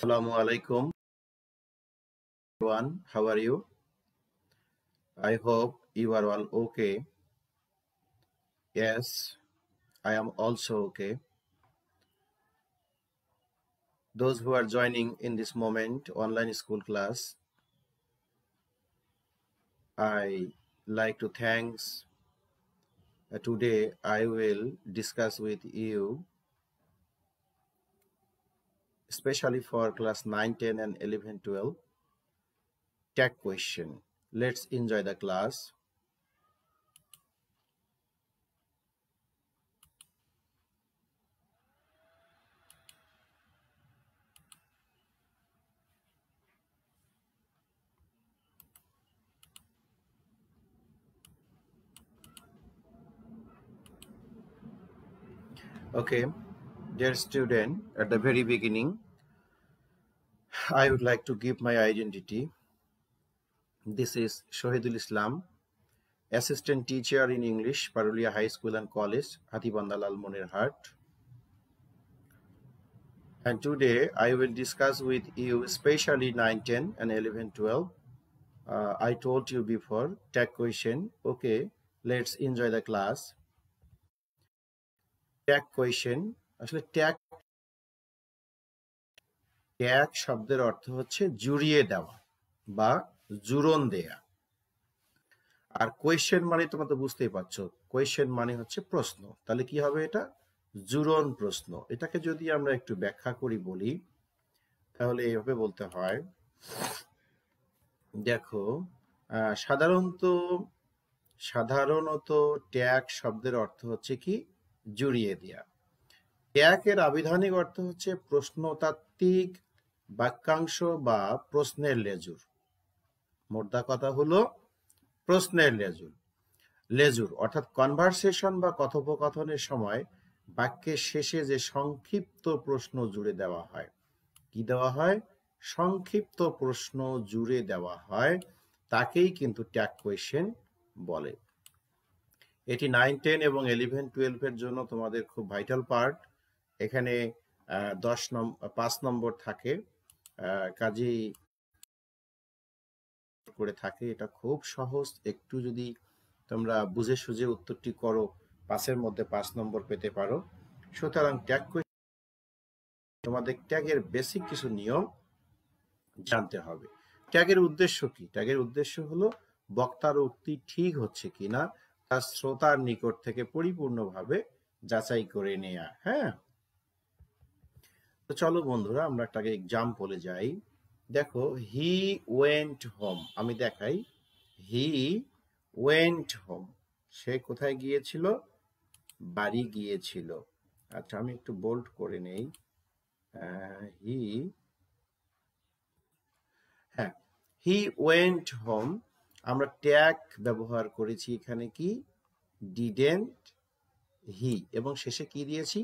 Assalamu alaikum everyone. How are you? I hope you are all okay. Yes, I am also okay. Those who are joining in this moment online school class, I like to thanks. Uh, today I will discuss with you especially for class 9 10 and 11 12 tech question let's enjoy the class okay Dear student, at the very beginning, I would like to give my identity. This is Shohidul Islam, assistant teacher in English, Parulia High School and College, munir Almonirhat. And today I will discuss with you, especially 9, 10 and 11, 12. Uh, I told you before, tech question. Okay, let's enjoy the class. tech question আসলে tag tag শব্দের অর্থ হচ্ছে জুড়িয়ে দেওয়া বা জুরন দেয়া আর question মানে তোমরা তো বুঝতেই পারছো কোয়েশ্চেন মানে হচ্ছে প্রশ্ন তাহলে কি হবে এটা জুরন প্রশ্ন এটাকে যদি আমরা একটু ব্যাখ্যা করি বলি তাহলে এইভাবে বলতে হয় দেখো সাধারণত সাধারণত ট্যাগ শব্দের অর্থ হচ্ছে কি জুড়িয়ে দেয়া ট্যাকের আবিধানিক অর্থ হচ্ছে প্রশ্নতাত্ত্বিক বাক্যাংশ বা প্রশ্নের লেজুর মোদ্দা কথা হলো প্রশ্নের লেজুর লেজুর অর্থাৎ কনভারসেশন বা কথোপকথনের সময় বাক্যের শেষে যে সংক্ষিপ্ত প্রশ্ন জুড়ে দেওয়া হয় কি দেওয়া হয় সংক্ষিপ্ত প্রশ্ন জুড়ে দেওয়া হয় তাকেই কিন্তু ট্যাগ কোয়েশ্চেন বলে এটি নাইন টেন এবং ইলেভেন টুয়েলভের জন্য তোমাদের খুব ভাইটাল পার্ট এখানে দশ নম্বর পাঁচ নম্বর থাকে কাজেই করে থাকে এটা খুব সহজ একটু যদি তোমরা বুঝে সুঝে উত্তরটি করো পাশের মধ্যে পাঁচ নম্বর পেতে পারো সুতরাং ট্যাগ তোমাদের ট্যাগের বেসিক কিছু নিয়ম জানতে হবে ট্যাগের উদ্দেশ্য কি ট্যাগের উদ্দেশ্য হলো বক্তার উক্তি ঠিক হচ্ছে কিনা তা শ্রোতার নিকট থেকে পরিপূর্ণভাবে যাচাই করে নেয়া হ্যাঁ তো চলো বন্ধুরা আমরা একটা এক্সাম্পলে যাই দেখো হি ওয়েন্ট হোম আমি দেখাই হি ওয়েন্ট হোম সে কোথায় গিয়েছিল বাড়ি গিয়েছিল আচ্ছা আমি একটু বোল্ড করে নেই হি হ্যাঁ হি ওয়েন্ট হোম আমরা ট্যাগ ব্যবহার করেছি এখানে কি ডিডেন্ট হি এবং শেষে কি দিয়েছি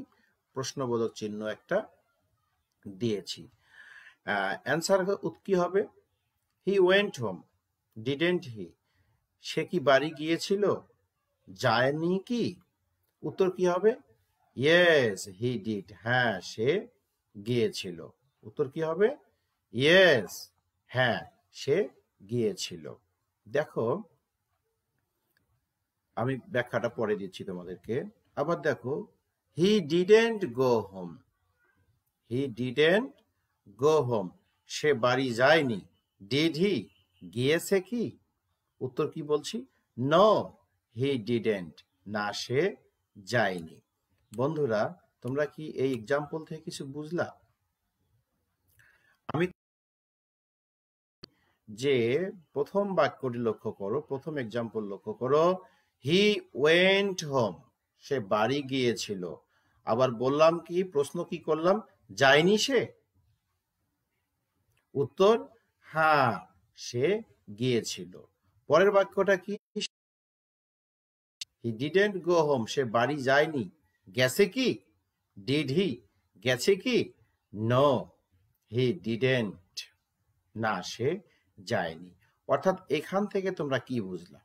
প্রশ্নবোধক চিহ্ন একটা দিয়েছি অ্যান্সার কি হবে he went home didn't he সে কি বাড়ি গিয়েছিল যায়নি কি উত্তর কি হবে ইয়েস হি ডিড হ্যাঁ সে গিয়েছিল উত্তর কি হবে ইয়েস হ্যাঁ সে গিয়েছিল দেখো আমি ব্যাখ্যাটা পরে দিচ্ছি তোমাদেরকে আবার দেখো he didn't go home he didn't go home সে বাড়ি যায়নি ডিড হি গিয়েছে কি উত্তর কি বলছি ন হি ডিডেন্ট না সে যায়নি বন্ধুরা তোমরা কি এই এক্সাম্পল থেকে কিছু বুঝলা আমি যে প্রথম বাক্যটি লক্ষ্য করো প্রথম এক্সাম্পল লক্ষ্য করো হি ওয়েন্ট হোম সে বাড়ি গিয়েছিল আবার বললাম কি প্রশ্ন কি করলাম যায়নি সে উত্তর হ্যাঁ সে গিয়েছিল পরের বাক্যটা কি হি ডিডেন্ট গো হোম সে বাড়ি যায়নি গেছে কি ডিড হি গেছে কি নো হি ডিডেন্ট না সে যায়নি অর্থাৎ এখান থেকে তোমরা কি বুঝলা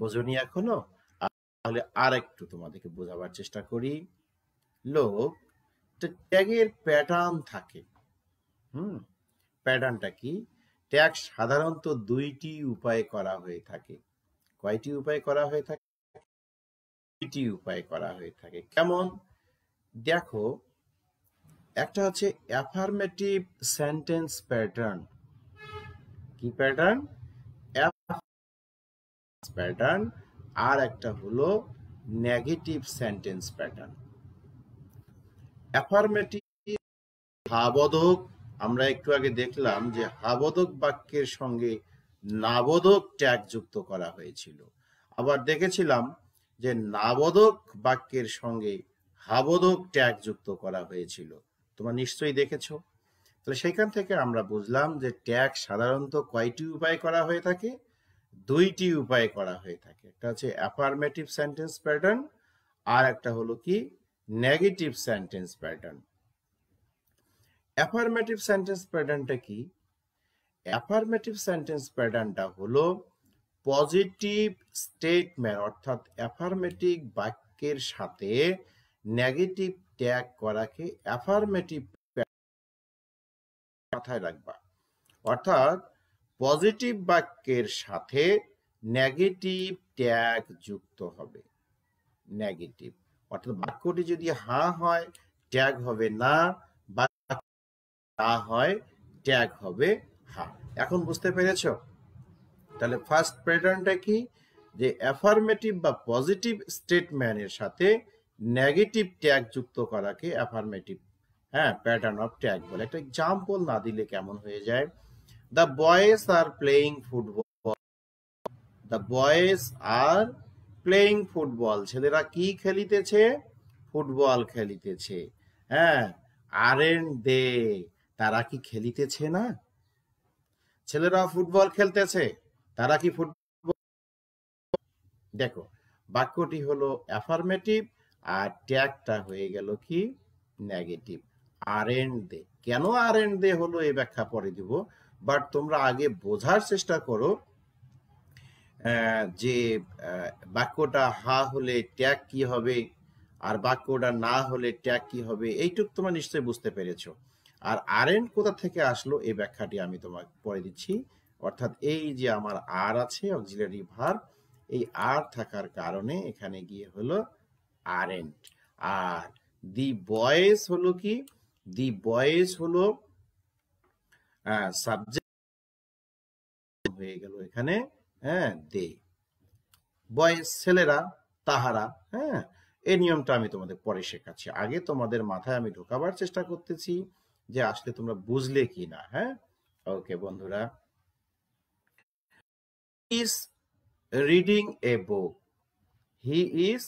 বোঝনি এখনো তাহলে আর একটু তোমাদেরকে বোঝাবার চেষ্টা করি লোক ট্যাগের প্যাটার্ন থাকে হুম প্যাটার্নটা কি ট্যাগ সাধারণত দুইটি উপায়ে করা হয়ে থাকে কয়টি উপায়ে করা হয়ে থাকে দুইটি উপায়ে করা হয়ে থাকে কেমন দেখো একটা হচ্ছে অ্যাফার্মেটিভ সেন্টেন্স প্যাটার্ন কি প্যাটার্ন প্যাটার্ন আর একটা হলো নেগেটিভ সেন্টেন্স প্যাটার্ন অ্যাফার্মেটিভ আমরা একটু আগে দেখলাম যে হাবদক বাক্যের সঙ্গে নাবধক ট্যাগ যুক্ত করা হয়েছিল আবার দেখেছিলাম যে নাবদক বাক্যের সঙ্গে হাবোধক ট্যাগ যুক্ত করা হয়েছিল তোমরা নিশ্চয়ই দেখেছো তাহলে সেখান থেকে আমরা বুঝলাম যে ট্যাগ সাধারণত কয়টি উপায় করা হয়ে থাকে দুইটি উপায় করা হয়ে থাকে একটা হচ্ছে অ্যাফার্মেটিভ সেন্টেন্স প্যাটার্ন আর একটা হলো কি negative sentence pattern affirmative sentence প্যাটার্নটা কি অ্যাফার্মেটিভ সেন্টেন্স প্যাটার্নটা হলো পজিটিভ স্টেটমেন্ট অর্থাৎ অ্যাফার্মেটিভ বাক্যের সাথে নেগেটিভ ট্যাগ করাকে অ্যাফার্মেটিভ মাথায় রাখবা অর্থাৎ পজিটিভ বাক্যের সাথে নেগেটিভ ট্যাগ যুক্ত হবে নেগেটিভ অর্থাৎ বাক্যটি যদি হা হয় ট্যাগ হবে না বা হয় ট্যাগ হবে হা এখন বুঝতে পেরেছ তাহলে ফার্স্ট প্যাটার্নটা কি যে অ্যাফার্মেটিভ বা পজিটিভ স্টেটম্যানের সাথে নেগেটিভ ট্যাগ যুক্ত করাকে অ্যাফার্মেটিভ হ্যাঁ প্যাটার্ন অফ ট্যাগ বলে একটা এক্সাম্পল না দিলে কেমন হয়ে যায় দ্য বয়েস আর প্লেয়িং ফুটবল দ্য বয়েস আর প্লেয়িং ফুটবল ছেলেরা কি খেলিতেছে ফুটবল খেলিতেছে হ্যাঁ আরেন দে তারা কি খেলিতেছে না ছেলেরা ফুটবল খেলতেছে তারা কি ফুটবল দেখো বাক্যটি হলো অ্যাফার্মেটিভ আর ট্যাগটা হয়ে গেল কি নেগেটিভ আর এন্ড দে কেন আর এন্ড দে হলো এই ব্যাখ্যা পরে দিব বাট তোমরা আগে বোঝার চেষ্টা করো যে বাক্যটা হা হলে ট্যাগ কি হবে আর বাক্যটা না হলে ট্যাগ কি হবে এইটুক তোমরা নিশ্চয়ই বুঝতে পেরেছ আর আর এন কোথা থেকে আসলো এই ব্যাখ্যাটি আমি তোমাকে পরে দিচ্ছি অর্থাৎ এই যে আমার আর আছে অক্সিলারি ভার এই আর থাকার কারণে এখানে গিয়ে হলো আর এন্ড আর দি বয়েস হলো কি দি বয়েস হলো সাবজেক্ট হয়ে গেল এখানে হ্যাঁ দে বয়স ছেলেরা তাহারা হ্যাঁ এই নিয়মটা আমি তোমাদের পরে শেখাচ্ছি আগে তোমাদের মাথায় আমি ঢোকাবার চেষ্টা করতেছি যে আসলে তোমরা বুঝলে কি না হ্যাঁ ওকে বন্ধুরা is reading a book he is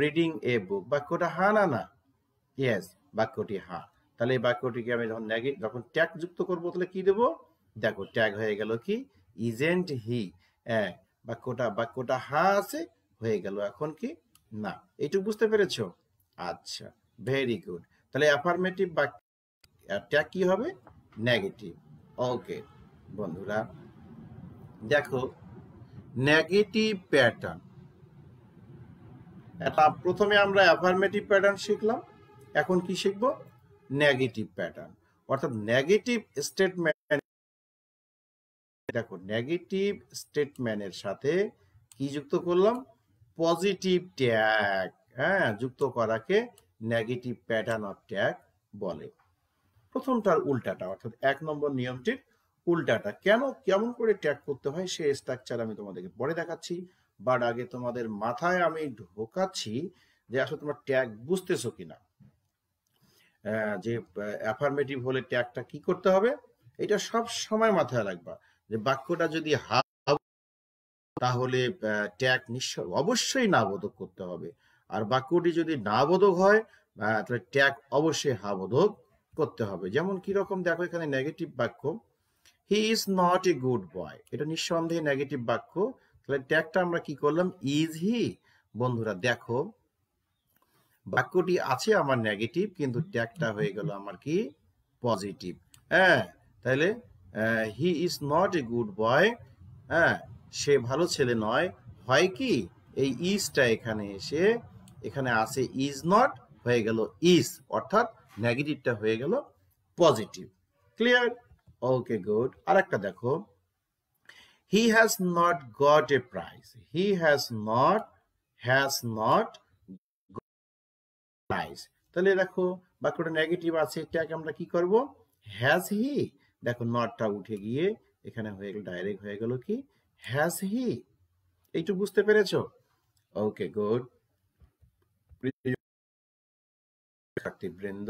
reading a book বাক্যটা হা না না ইয়েস বাক্যটি হা তাহলে এই বাক্যটিকে আমি যখন যখন ট্যাগ যুক্ত করবো তাহলে কি দেবো দেখো ট্যাগ হয়ে গেল কি ইজেন্ট হি হ্যাঁ বাক্যটা বাক্যটা হা আছে হয়ে গেল এখন কি না এইটুকু বুঝতে পেরেছ আচ্ছা ভেরি গুড তাহলে অ্যাফার্মেটিভ বাক্যটা কি হবে নেগেটিভ ওকে বন্ধুরা দেখো নেগেটিভ প্যাটার্ন এটা প্রথমে আমরা অ্যাফার্মেটিভ প্যাটার্ন শিখলাম এখন কি শিখব নেগেটিভ প্যাটার্ন অর্থাৎ নেগেটিভ স্টেটমেন্ট দেখো নেগেটিভ স্টেটমেন্টের সাথে কি যুক্ত করলাম পজিটিভ ট্যাগ হ্যাঁ যুক্ত করাকে নেগেটিভ প্যাটার্ন অফ ট্যাগ বলে প্রথমটার উল্টাটা অর্থাৎ এক নম্বর নিয়মটির উল্টাটা কেন কেমন করে ট্যাগ করতে হয় সে স্ট্রাকচার আমি তোমাদেরকে পরে দেখাচ্ছি বাট আগে তোমাদের মাথায় আমি ঢোকাচ্ছি যে আসলে তোমার ট্যাগ বুঝতেছো কিনা যে অ্যাফার্মেটিভ হলে ট্যাগটা কি করতে হবে এটা সব সময় মাথায় রাখবা যে বাক্যটা যদি তাহলে ট্যাগ নিঃসর্গ অবশ্যই নাবোধক করতে হবে আর বাক্যটি যদি নাবোধক হয় তাহলে ট্যাগ অবশ্যই হাবোধক করতে হবে যেমন কি রকম দেখো এখানে নেগেটিভ বাক্য he is not a good boy এটা নিঃসন্দেহে নেগেটিভ বাক্য তাহলে ট্যাগটা আমরা কি করলাম ইজ হি বন্ধুরা দেখো বাক্যটি আছে আমার নেগেটিভ কিন্তু ট্যাগটা হয়ে গেল আমার কি পজিটিভ হ্যাঁ তাহলে he is not a good boy হ্যাঁ সে ভালো ছেলে নয় হয় কি এই ইজটা এখানে এসে এখানে আছে ইজ নট হয়ে গেল ইজ অর্থাৎ নেগেটিভটা হয়ে গেল পজিটিভ ক্লিয়ার ওকে গুড আর একটা দেখো he has not got a prize he has not has not prize তাহলে দেখো বাক্যটা নেগেটিভ আছে এটাকে আমরা কি করব হ্যাজ হি দেখো নটটা উঠে গিয়ে এখানে হয়ে গেল ডাইরেক্ট হয়ে গেল কি হ্যাজ হি এইটু বুঝতে পেরেছো ওকে গুড বৃন্দ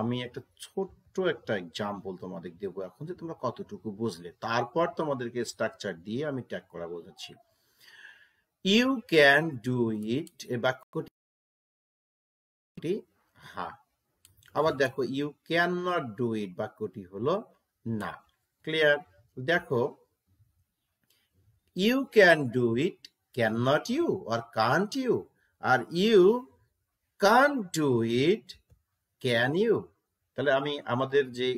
আমি একটা ছোট্ট একটা এক্সাম্পল তোমাদের দেবো এখন যে তোমরা কতটুকু বুঝলে তারপর তোমাদেরকে স্ট্রাকচার দিয়ে আমি ট্যাগ করা বোঝাচ্ছি ইউ ক্যান ডু ইট এ বাক্যটি হ্যাঁ আবার দেখো you can not do it বাক্যটি হলো না ক্লিয়ার দেখো you can do it can not you আর কান্ট ইউ আর you can do it can you তাহলে আমি আমাদের যে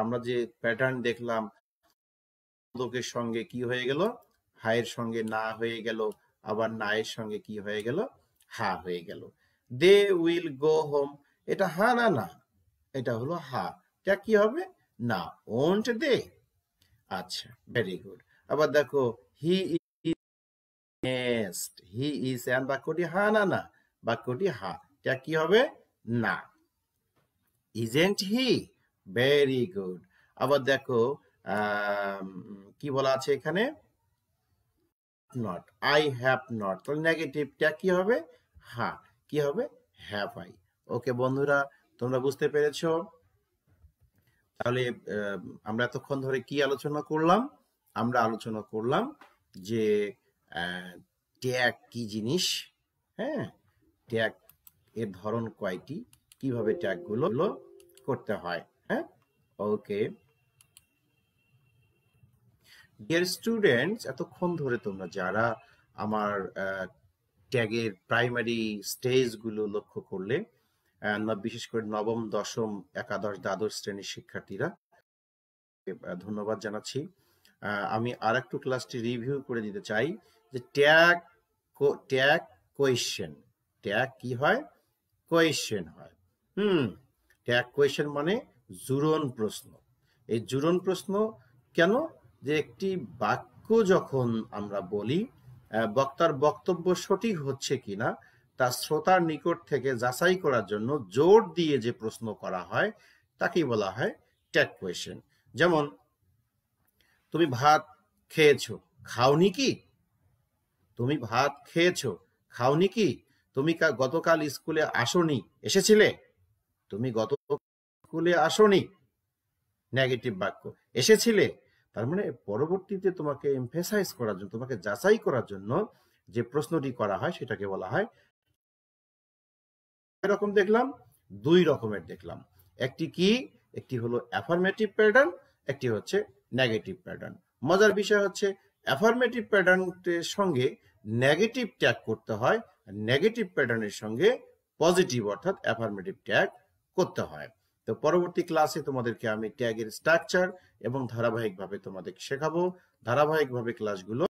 আমরা যে প্যাটার্ন দেখলাম লোকের সঙ্গে কি হয়ে গেল হায়ের সঙ্গে না হয়ে গেল আবার নায়ের সঙ্গে কি হয়ে গেল হা হয়ে গেল দে উইল গো হোম এটা হা না না এটা হলো হা এটা কি হবে না ওন্ট দে আচ্ছা ভেরি গুড আবার দেখো he is he is an বাক্যটি হা না না বাক্যটি হা এটা কি হবে না ইজেন্ট হি ভেরি গুড আবার দেখো কি বলা আছে এখানে নট আই হ্যাভ নট তাহলে নেগেটিভটা কি হবে হা কি হবে হ্যাভ আই ওকে বন্ধুরা তোমরা বুঝতে পেরেছ তাহলে আমরা এতক্ষণ ধরে কি আলোচনা করলাম আমরা আলোচনা করলাম যে ট্যাগ কি জিনিস হ্যাঁ ট্যাগ এর ধরন কয়টি কিভাবে ট্যাগগুলো করতে হয় হ্যাঁ ওকে ডিয়ার স্টুডেন্ট এতক্ষণ ধরে তোমরা যারা আমার ট্যাগের প্রাইমারি স্টেজগুলো লক্ষ্য করলে বিশেষ করে নবম দশম একাদশ দ্বাদশ শ্রেণীর শিক্ষার্থীরা ধন্যবাদ জানাচ্ছি আমি আর একটু ক্লাসটি রিভিউ করে দিতে চাই যে ট্যাগ ট্যাগ কোয়েশ্চেন ট্যাগ কি হয় কোয়েশ্চেন হয় হুম ট্যাগ কোয়েশ্চেন মানে জুরন প্রশ্ন এই জুরন প্রশ্ন কেন যে একটি বাক্য যখন আমরা বলি বক্তার বক্তব্য সঠিক হচ্ছে কিনা তা শ্রোতার নিকট থেকে যাচাই করার জন্য জোর দিয়ে যে প্রশ্ন করা হয় তাকেই বলা হয় ট্যাক কোয়েশন যেমন তুমি ভাত খেয়েছো খাওনি কি তুমি ভাত খেয়েছো খাওনি কি তুমি গতকাল স্কুলে আসনি এসেছিলে তুমি গত স্কুলে আসনি নেগেটিভ বাক্য এসেছিলে তার মানে পরবর্তীতে তোমাকে এমফেসাইজ করার জন্য তোমাকে যাচাই করার জন্য যে প্রশ্নটি করা হয় সেটাকে বলা হয় রকম দেখলাম দুই রকমের দেখলাম একটি কি একটি হলো অ্যাফার্মেটিভ প্যাটার্ন একটি হচ্ছে নেগেটিভ প্যাটার্ন মজার বিষয় হচ্ছে অ্যাফার্মেটিভ প্যাটার্নের সঙ্গে নেগেটিভ ট্যাগ করতে হয় নেগেটিভ প্যাটার্নের সঙ্গে পজিটিভ অর্থাৎ অ্যাফার্মেটিভ ট্যাগ করতে হয় তো পরবর্তী ক্লাসে তোমাদেরকে আমি ট্যাগের স্ট্রাকচার এবং ধারাবাহিকভাবে তোমাদের শেখাবো ধারাবাহিকভাবে ক্লাসগুলো